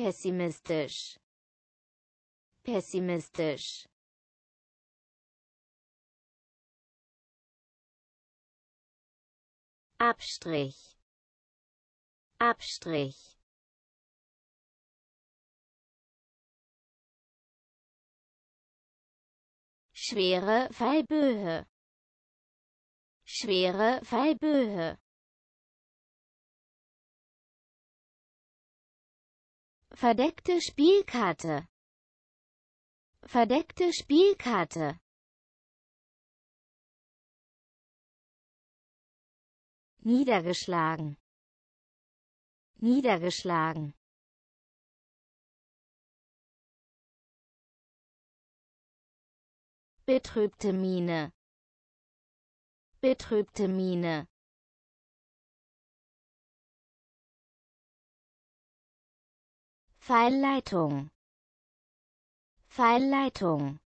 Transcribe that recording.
pessimistisch pessimistisch Abstrich Abstrich Schwere Fallböe. Schwere Fallböe. Verdeckte Spielkarte. Verdeckte Spielkarte. Niedergeschlagen. Niedergeschlagen. Betrübte Miene. Betrübte Miene. Pfeilleitung Pfeilleitung